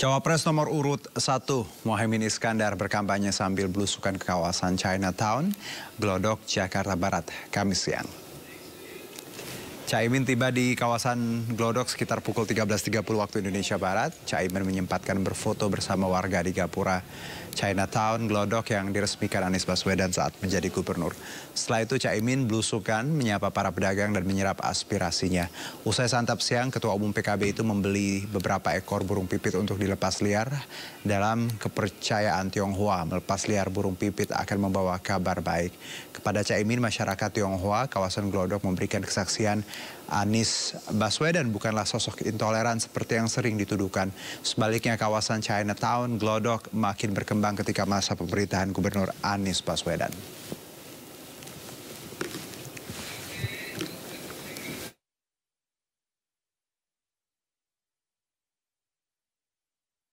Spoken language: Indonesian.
Cawapres nomor urut 1 Mohaimin Iskandar berkampanye sambil belusukan ke kawasan Chinatown, Glodok, Jakarta Barat, Kamis siang. Caimin tiba di kawasan Glodok sekitar pukul 13.30 waktu Indonesia Barat. Caimin menyempatkan berfoto bersama warga di Gapura Chinatown Glodok yang diresmikan Anies Baswedan saat menjadi gubernur. Setelah itu Caimin belusukan menyapa para pedagang dan menyerap aspirasinya. Usai santap siang, Ketua Umum PKB itu membeli beberapa ekor burung pipit untuk dilepas liar. Dalam kepercayaan Tionghoa, melepas liar burung pipit akan membawa kabar baik. Kepada Caimin, masyarakat Tionghoa kawasan Glodok memberikan kesaksian Anies Baswedan bukanlah sosok intoleran seperti yang sering dituduhkan. Sebaliknya kawasan Chinatown, Glodok makin berkembang ketika masa pemerintahan Gubernur Anies Baswedan.